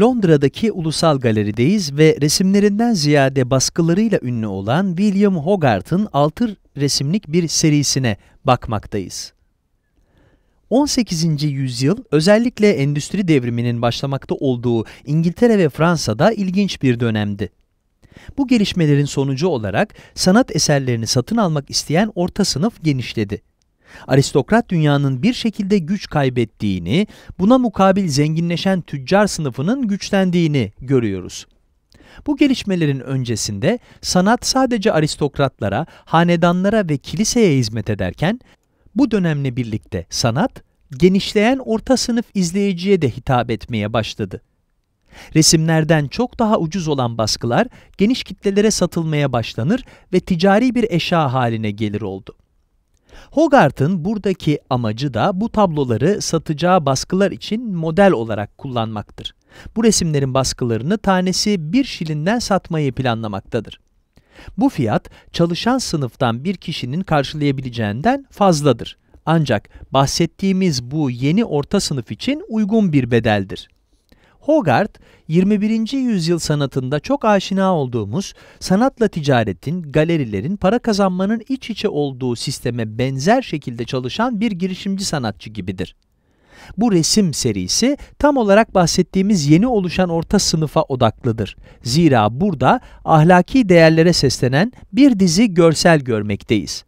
Londra'daki Ulusal Galeri'deyiz ve resimlerinden ziyade baskılarıyla ünlü olan William Hogarth'ın altı resimlik bir serisine bakmaktayız. 18. yüzyıl özellikle endüstri devriminin başlamakta olduğu İngiltere ve Fransa'da ilginç bir dönemdi. Bu gelişmelerin sonucu olarak sanat eserlerini satın almak isteyen orta sınıf genişledi. Aristokrat dünyanın bir şekilde güç kaybettiğini, buna mukabil zenginleşen tüccar sınıfının güçlendiğini görüyoruz. Bu gelişmelerin öncesinde sanat sadece aristokratlara, hanedanlara ve kiliseye hizmet ederken, bu dönemle birlikte sanat, genişleyen orta sınıf izleyiciye de hitap etmeye başladı. Resimlerden çok daha ucuz olan baskılar geniş kitlelere satılmaya başlanır ve ticari bir eşya haline gelir oldu. Hogarth'ın buradaki amacı da bu tabloları satacağı baskılar için model olarak kullanmaktır. Bu resimlerin baskılarını tanesi bir şilinden satmayı planlamaktadır. Bu fiyat çalışan sınıftan bir kişinin karşılayabileceğinden fazladır. Ancak bahsettiğimiz bu yeni orta sınıf için uygun bir bedeldir. Hogarth, 21. yüzyıl sanatında çok aşina olduğumuz sanatla ticaretin, galerilerin para kazanmanın iç içe olduğu sisteme benzer şekilde çalışan bir girişimci sanatçı gibidir. Bu resim serisi tam olarak bahsettiğimiz yeni oluşan orta sınıfa odaklıdır. Zira burada ahlaki değerlere seslenen bir dizi görsel görmekteyiz.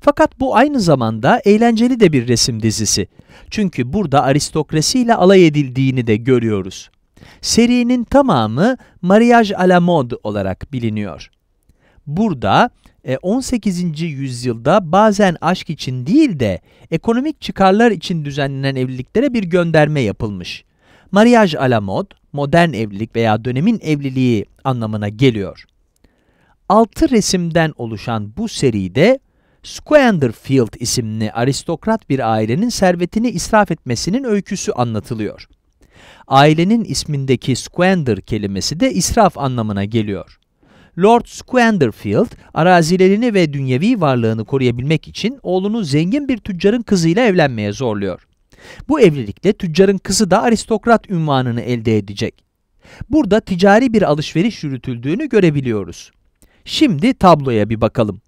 Fakat bu aynı zamanda eğlenceli de bir resim dizisi. Çünkü burada aristokrasiyle alay edildiğini de görüyoruz. Serinin tamamı Mariage à la mode olarak biliniyor. Burada 18. E, yüzyılda bazen aşk için değil de ekonomik çıkarlar için düzenlenen evliliklere bir gönderme yapılmış. Mariage à la mode, modern evlilik veya dönemin evliliği anlamına geliyor. Altı resimden oluşan bu seride Squanderfield isimli aristokrat bir ailenin servetini israf etmesinin öyküsü anlatılıyor. Ailenin ismindeki squander kelimesi de israf anlamına geliyor. Lord Squanderfield, arazilerini ve dünyevi varlığını koruyabilmek için oğlunu zengin bir tüccarın kızıyla evlenmeye zorluyor. Bu evlilikle tüccarın kızı da aristokrat ünvanını elde edecek. Burada ticari bir alışveriş yürütüldüğünü görebiliyoruz. Şimdi tabloya bir bakalım.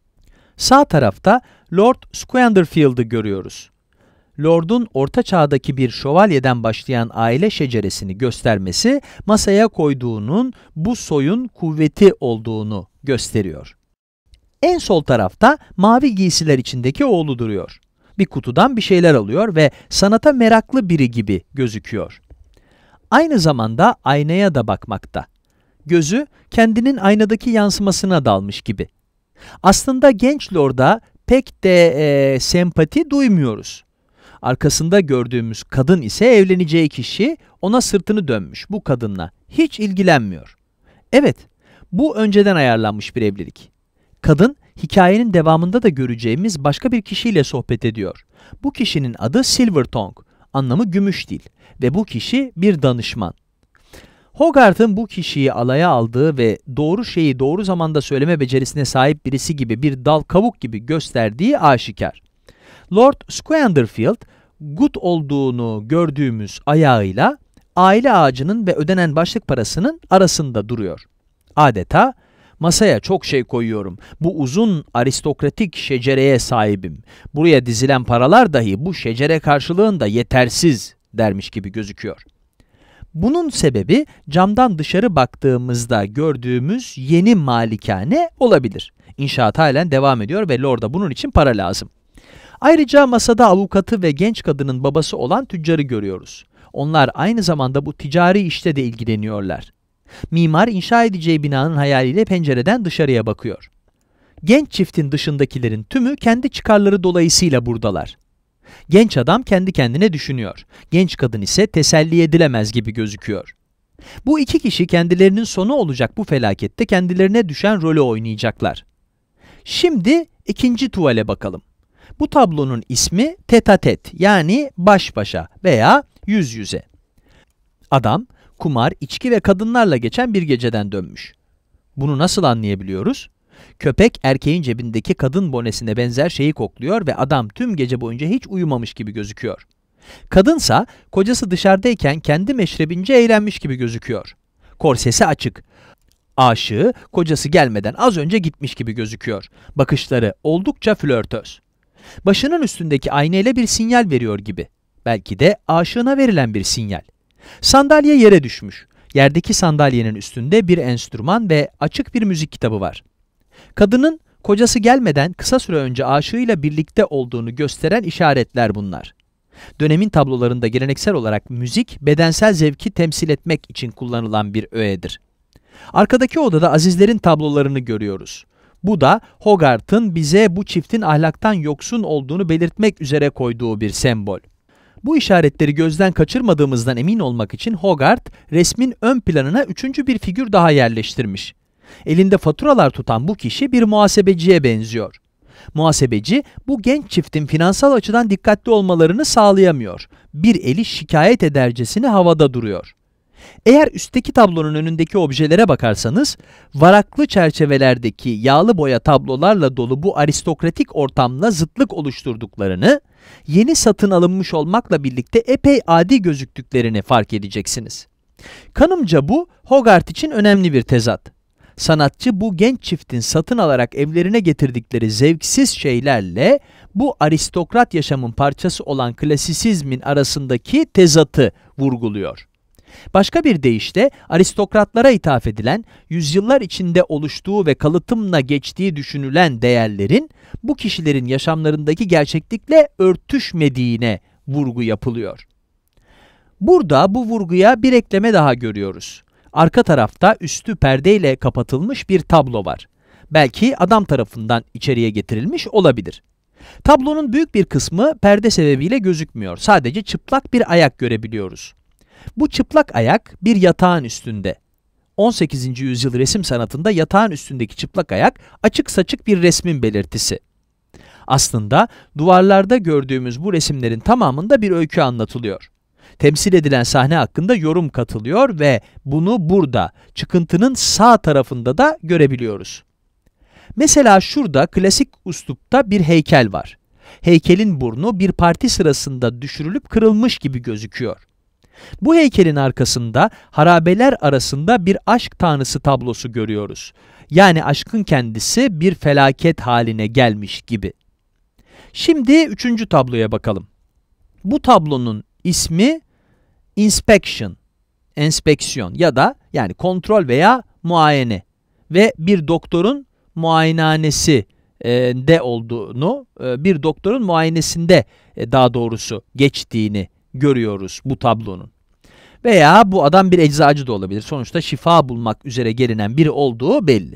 Sağ tarafta Lord Squanderfield'ı görüyoruz. Lord'un orta çağdaki bir şövalyeden başlayan aile şeceresini göstermesi masaya koyduğunun bu soyun kuvveti olduğunu gösteriyor. En sol tarafta mavi giysiler içindeki oğlu duruyor. Bir kutudan bir şeyler alıyor ve sanata meraklı biri gibi gözüküyor. Aynı zamanda aynaya da bakmakta. Gözü kendinin aynadaki yansımasına dalmış gibi. Aslında genç lorda pek de e, sempati duymuyoruz. Arkasında gördüğümüz kadın ise evleneceği kişi ona sırtını dönmüş bu kadınla. Hiç ilgilenmiyor. Evet, bu önceden ayarlanmış bir evlilik. Kadın hikayenin devamında da göreceğimiz başka bir kişiyle sohbet ediyor. Bu kişinin adı Silver Tongue, anlamı gümüş dil ve bu kişi bir danışman. Hogarth'ın bu kişiyi alaya aldığı ve doğru şeyi doğru zamanda söyleme becerisine sahip birisi gibi bir dal kavuk gibi gösterdiği aşikar. Lord Squanderfield, gut olduğunu gördüğümüz ayağıyla aile ağacının ve ödenen başlık parasının arasında duruyor. Adeta masaya çok şey koyuyorum. Bu uzun aristokratik şecereye sahibim. Buraya dizilen paralar dahi bu şecere karşılığında yetersiz dermiş gibi gözüküyor.'' Bunun sebebi camdan dışarı baktığımızda gördüğümüz yeni malikane olabilir. İnşaat halen devam ediyor ve Lord'a bunun için para lazım. Ayrıca masada avukatı ve genç kadının babası olan tüccarı görüyoruz. Onlar aynı zamanda bu ticari işte de ilgileniyorlar. Mimar inşa edeceği binanın hayaliyle pencereden dışarıya bakıyor. Genç çiftin dışındakilerin tümü kendi çıkarları dolayısıyla buradalar. Genç adam kendi kendine düşünüyor. Genç kadın ise teselli edilemez gibi gözüküyor. Bu iki kişi kendilerinin sonu olacak bu felakette kendilerine düşen rolü oynayacaklar. Şimdi ikinci tuvale bakalım. Bu tablonun ismi tetatet yani baş başa veya yüz yüze. Adam kumar, içki ve kadınlarla geçen bir geceden dönmüş. Bunu nasıl anlayabiliyoruz? Köpek erkeğin cebindeki kadın bonesine benzer şeyi kokluyor ve adam tüm gece boyunca hiç uyumamış gibi gözüküyor. Kadınsa kocası dışarıdayken kendi meşrebince eğlenmiş gibi gözüküyor. Korsesi açık. Aşığı kocası gelmeden az önce gitmiş gibi gözüküyor. Bakışları oldukça flörtöz. Başının üstündeki aynayla bir sinyal veriyor gibi. Belki de aşığına verilen bir sinyal. Sandalye yere düşmüş. Yerdeki sandalyenin üstünde bir enstrüman ve açık bir müzik kitabı var. Kadının kocası gelmeden kısa süre önce aşığıyla birlikte olduğunu gösteren işaretler bunlar. Dönemin tablolarında geleneksel olarak müzik bedensel zevki temsil etmek için kullanılan bir öğedir. Arkadaki odada Azizlerin tablolarını görüyoruz. Bu da Hogarth'ın bize bu çiftin ahlaktan yoksun olduğunu belirtmek üzere koyduğu bir sembol. Bu işaretleri gözden kaçırmadığımızdan emin olmak için Hogarth resmin ön planına üçüncü bir figür daha yerleştirmiş. Elinde faturalar tutan bu kişi bir muhasebeciye benziyor. Muhasebeci bu genç çiftin finansal açıdan dikkatli olmalarını sağlayamıyor. Bir eli şikayet edercesini havada duruyor. Eğer üstteki tablonun önündeki objelere bakarsanız, varaklı çerçevelerdeki yağlı boya tablolarla dolu bu aristokratik ortamla zıtlık oluşturduklarını, yeni satın alınmış olmakla birlikte epey adi gözüktüklerini fark edeceksiniz. Kanımca bu, Hogarth için önemli bir tezat. Sanatçı bu genç çiftin satın alarak evlerine getirdikleri zevksiz şeylerle bu aristokrat yaşamın parçası olan klasisizmin arasındaki tezatı vurguluyor. Başka bir deyişle aristokratlara ithaf edilen, yüzyıllar içinde oluştuğu ve kalıtımla geçtiği düşünülen değerlerin bu kişilerin yaşamlarındaki gerçeklikle örtüşmediğine vurgu yapılıyor. Burada bu vurguya bir ekleme daha görüyoruz. Arka tarafta üstü perdeyle kapatılmış bir tablo var. Belki adam tarafından içeriye getirilmiş olabilir. Tablonun büyük bir kısmı perde sebebiyle gözükmüyor. Sadece çıplak bir ayak görebiliyoruz. Bu çıplak ayak bir yatağın üstünde. 18. yüzyıl resim sanatında yatağın üstündeki çıplak ayak açık saçık bir resmin belirtisi. Aslında duvarlarda gördüğümüz bu resimlerin tamamında bir öykü anlatılıyor temsil edilen sahne hakkında yorum katılıyor ve bunu burada çıkıntının sağ tarafında da görebiliyoruz. Mesela şurada klasik üslupta bir heykel var. Heykelin burnu bir parti sırasında düşürülüp kırılmış gibi gözüküyor. Bu heykelin arkasında harabeler arasında bir aşk tanrısı tablosu görüyoruz. Yani aşkın kendisi bir felaket haline gelmiş gibi. Şimdi üçüncü tabloya bakalım. Bu tablonun ismi inspection, enspeksiyon ya da yani kontrol veya muayene ve bir doktorun muayenehanesi e, de olduğunu, e, bir doktorun muayenesinde e, daha doğrusu geçtiğini görüyoruz bu tablonun. Veya bu adam bir eczacı da olabilir. Sonuçta şifa bulmak üzere gelinen biri olduğu belli.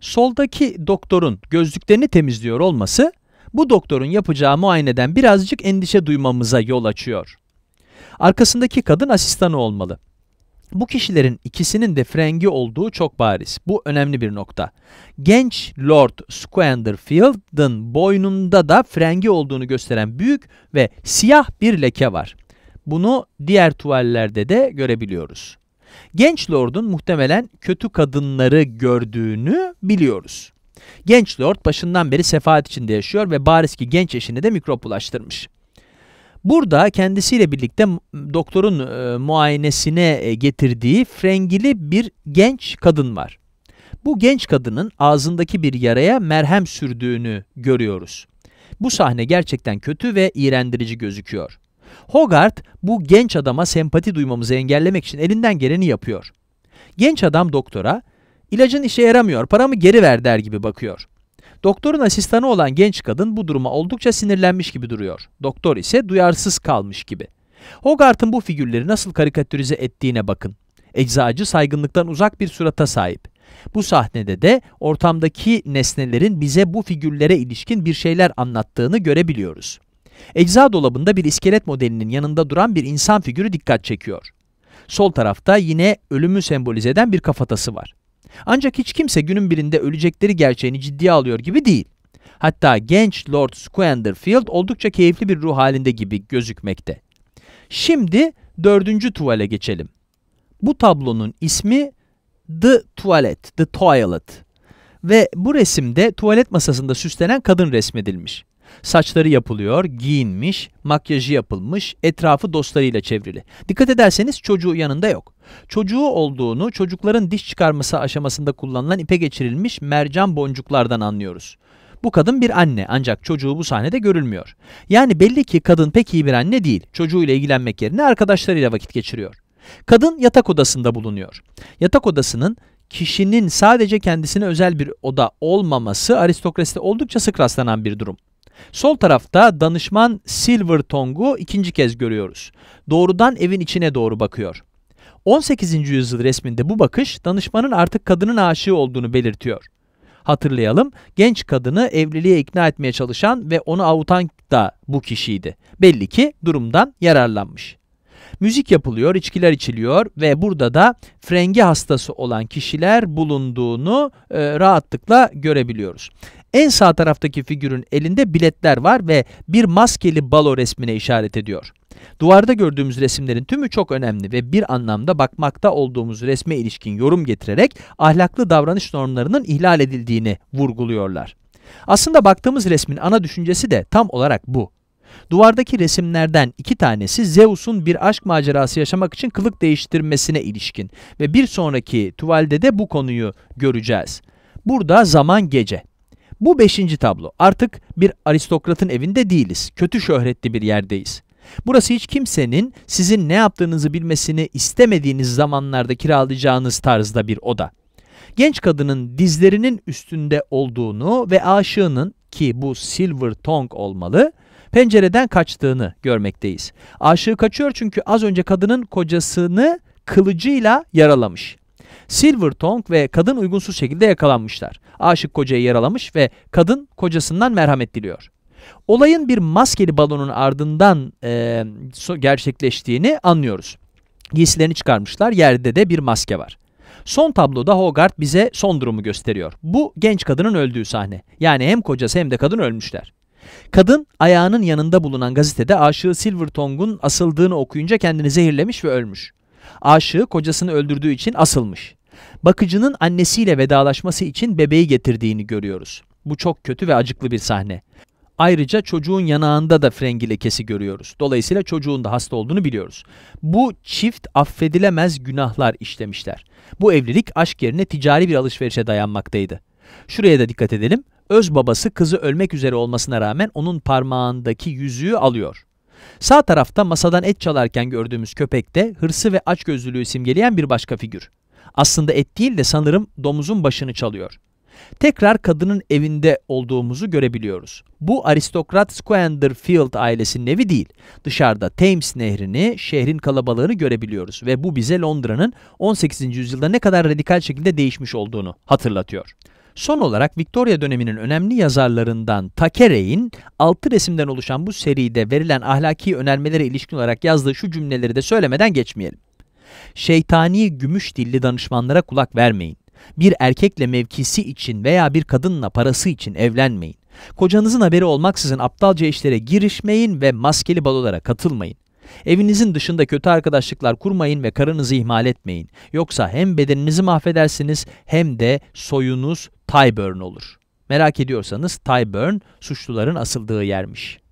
Soldaki doktorun gözlüklerini temizliyor olması bu doktorun yapacağı muayeneden birazcık endişe duymamıza yol açıyor. Arkasındaki kadın asistanı olmalı. Bu kişilerin ikisinin de frengi olduğu çok bariz. Bu önemli bir nokta. Genç Lord Squanderfield'ın boynunda da frengi olduğunu gösteren büyük ve siyah bir leke var. Bunu diğer tuvallerde de görebiliyoruz. Genç Lord'un muhtemelen kötü kadınları gördüğünü biliyoruz. Genç Lord başından beri sefaat içinde yaşıyor ve bariz ki genç eşini de mikrop ulaştırmış. Burada kendisiyle birlikte doktorun e, muayenesine e, getirdiği frengili bir genç kadın var. Bu genç kadının ağzındaki bir yaraya merhem sürdüğünü görüyoruz. Bu sahne gerçekten kötü ve iğrendirici gözüküyor. Hogarth bu genç adama sempati duymamızı engellemek için elinden geleni yapıyor. Genç adam doktora, ilacın işe yaramıyor, paramı geri ver der gibi bakıyor. Doktorun asistanı olan genç kadın bu duruma oldukça sinirlenmiş gibi duruyor. Doktor ise duyarsız kalmış gibi. Hogarth'ın bu figürleri nasıl karikatürize ettiğine bakın. Eczacı saygınlıktan uzak bir surata sahip. Bu sahnede de ortamdaki nesnelerin bize bu figürlere ilişkin bir şeyler anlattığını görebiliyoruz. Ecza dolabında bir iskelet modelinin yanında duran bir insan figürü dikkat çekiyor. Sol tarafta yine ölümü sembolize eden bir kafatası var. Ancak hiç kimse günün birinde ölecekleri gerçeğini ciddiye alıyor gibi değil. Hatta genç Lord Squanderfield oldukça keyifli bir ruh halinde gibi gözükmekte. Şimdi dördüncü tuvale geçelim. Bu tablonun ismi The Toilet, The Toilet ve bu resimde tuvalet masasında süslenen kadın resmedilmiş. Saçları yapılıyor, giyinmiş, makyajı yapılmış, etrafı dostlarıyla çevrili. Dikkat ederseniz çocuğu yanında yok. Çocuğu olduğunu çocukların diş çıkarması aşamasında kullanılan ipe geçirilmiş mercan boncuklardan anlıyoruz. Bu kadın bir anne ancak çocuğu bu sahnede görülmüyor. Yani belli ki kadın pek iyi bir anne değil. Çocuğuyla ilgilenmek yerine arkadaşlarıyla vakit geçiriyor. Kadın yatak odasında bulunuyor. Yatak odasının kişinin sadece kendisine özel bir oda olmaması aristokraside oldukça sık rastlanan bir durum. Sol tarafta danışman Silvertongue'u ikinci kez görüyoruz. Doğrudan evin içine doğru bakıyor. 18. yüzyıl resminde bu bakış danışmanın artık kadının aşığı olduğunu belirtiyor. Hatırlayalım, genç kadını evliliğe ikna etmeye çalışan ve onu avutan da bu kişiydi. Belli ki durumdan yararlanmış. Müzik yapılıyor, içkiler içiliyor ve burada da frengi hastası olan kişiler bulunduğunu e, rahatlıkla görebiliyoruz. En sağ taraftaki figürün elinde biletler var ve bir maskeli balo resmine işaret ediyor. Duvarda gördüğümüz resimlerin tümü çok önemli ve bir anlamda bakmakta olduğumuz resme ilişkin yorum getirerek ahlaklı davranış normlarının ihlal edildiğini vurguluyorlar. Aslında baktığımız resmin ana düşüncesi de tam olarak bu. Duvardaki resimlerden iki tanesi Zeus'un bir aşk macerası yaşamak için kılık değiştirmesine ilişkin ve bir sonraki tuvalde de bu konuyu göreceğiz. Burada zaman gece. Bu beşinci tablo. Artık bir aristokratın evinde değiliz. Kötü şöhretli bir yerdeyiz. Burası hiç kimsenin sizin ne yaptığınızı bilmesini istemediğiniz zamanlarda kiralayacağınız tarzda bir oda. Genç kadının dizlerinin üstünde olduğunu ve aşığının ki bu silver tongue olmalı, pencereden kaçtığını görmekteyiz. Aşığı kaçıyor çünkü az önce kadının kocasını kılıcıyla yaralamış. Silver Tongue ve kadın uygunsuz şekilde yakalanmışlar. Aşık kocayı yaralamış ve kadın kocasından merhamet diliyor. Olayın bir maskeli balonun ardından e, gerçekleştiğini anlıyoruz. Giysilerini çıkarmışlar, yerde de bir maske var. Son tabloda Hogarth bize son durumu gösteriyor. Bu genç kadının öldüğü sahne. Yani hem kocası hem de kadın ölmüşler. Kadın ayağının yanında bulunan gazetede aşığı Silver Silvertongue'un asıldığını okuyunca kendini zehirlemiş ve ölmüş. Aşığı kocasını öldürdüğü için asılmış bakıcının annesiyle vedalaşması için bebeği getirdiğini görüyoruz. Bu çok kötü ve acıklı bir sahne. Ayrıca çocuğun yanağında da frengi lekesi görüyoruz. Dolayısıyla çocuğun da hasta olduğunu biliyoruz. Bu çift affedilemez günahlar işlemişler. Bu evlilik aşk yerine ticari bir alışverişe dayanmaktaydı. Şuraya da dikkat edelim. Öz babası kızı ölmek üzere olmasına rağmen onun parmağındaki yüzüğü alıyor. Sağ tarafta masadan et çalarken gördüğümüz köpek de hırsı ve açgözlülüğü simgeleyen bir başka figür. Aslında et değil de sanırım domuzun başını çalıyor. Tekrar kadının evinde olduğumuzu görebiliyoruz. Bu aristokrat Squanderfield ailesinin evi değil. Dışarıda Thames nehrini, şehrin kalabalığını görebiliyoruz ve bu bize Londra'nın 18. yüzyılda ne kadar radikal şekilde değişmiş olduğunu hatırlatıyor. Son olarak Victoria döneminin önemli yazarlarından Takerey'in 6 resimden oluşan bu seride verilen ahlaki önermelere ilişkin olarak yazdığı şu cümleleri de söylemeden geçmeyelim. Şeytani gümüş dilli danışmanlara kulak vermeyin. Bir erkekle mevkisi için veya bir kadınla parası için evlenmeyin. Kocanızın haberi olmaksızın aptalca işlere girişmeyin ve maskeli balolara katılmayın. Evinizin dışında kötü arkadaşlıklar kurmayın ve karınızı ihmal etmeyin. Yoksa hem bedeninizi mahvedersiniz hem de soyunuz Tyburn olur. Merak ediyorsanız Tyburn suçluların asıldığı yermiş.